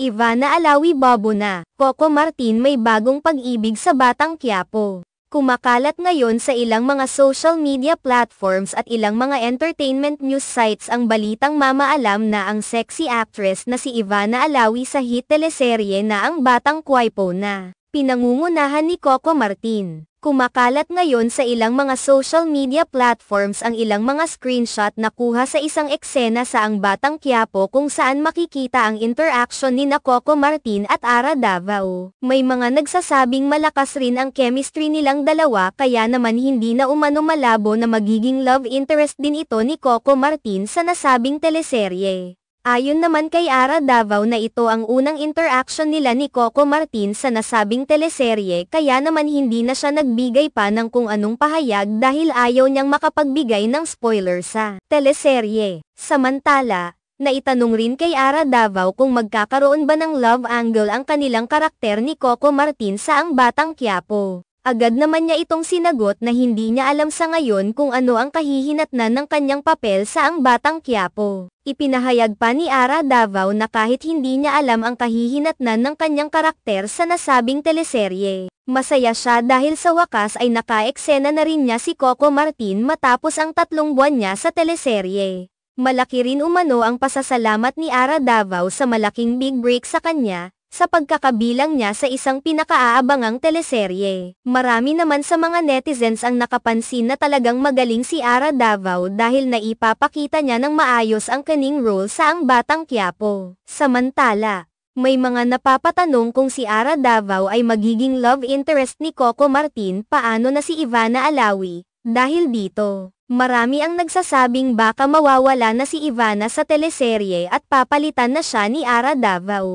Ivana Alawi Bobo na, Coco Martin may bagong pag-ibig sa Batang Quiapo. Kumakalat ngayon sa ilang mga social media platforms at ilang mga entertainment news sites ang balitang mamaalam na ang sexy actress na si Ivana Alawi sa hit teleserye na ang Batang Quiapo na, pinangungunahan ni Coco Martin. Kumakalat ngayon sa ilang mga social media platforms ang ilang mga screenshot na kuha sa isang eksena sa ang Batang Quiapo kung saan makikita ang interaction ni na Coco Martin at Ara Davao. May mga nagsasabing malakas rin ang chemistry nilang dalawa kaya naman hindi na umano malabo na magiging love interest din ito ni Coco Martin sa nasabing teleserye. Ayon naman kay Ara Davao na ito ang unang interaction nila ni Coco Martin sa nasabing teleserye kaya naman hindi na siya nagbigay pa ng kung anong pahayag dahil ayaw niyang makapagbigay ng spoiler sa teleserye. Samantala, naitanong rin kay Ara Davao kung magkakaroon ba ng love angle ang kanilang karakter ni Coco Martin sa Ang Batang Quiapo. Agad naman niya itong sinagot na hindi niya alam sa ngayon kung ano ang kahihinatnan ng kanyang papel sa ang Batang kiyapo. Ipinahayag pa ni Ara Davao na kahit hindi niya alam ang kahihinatnan ng kanyang karakter sa nasabing teleserye, masaya siya dahil sa wakas ay naka nakaeksena na rin niya si Coco Martin matapos ang tatlong buwan niya sa teleserye. Malaki rin umano ang pasasalamat ni Ara Davao sa malaking big break sa kanya, sa pagkakabilang niya sa isang pinakaaabangang teleserye. Marami naman sa mga netizens ang nakapansin na talagang magaling si Ara Davao dahil naipapakita niya ng maayos ang kaning role sa Ang Batang Quiapo. Samantala, may mga napapatanong kung si Ara Davao ay magiging love interest ni Coco Martin paano na si Ivana Alawi. Dahil dito, marami ang nagsasabing baka mawawala na si Ivana sa teleserye at papalitan na siya ni Ara Davao.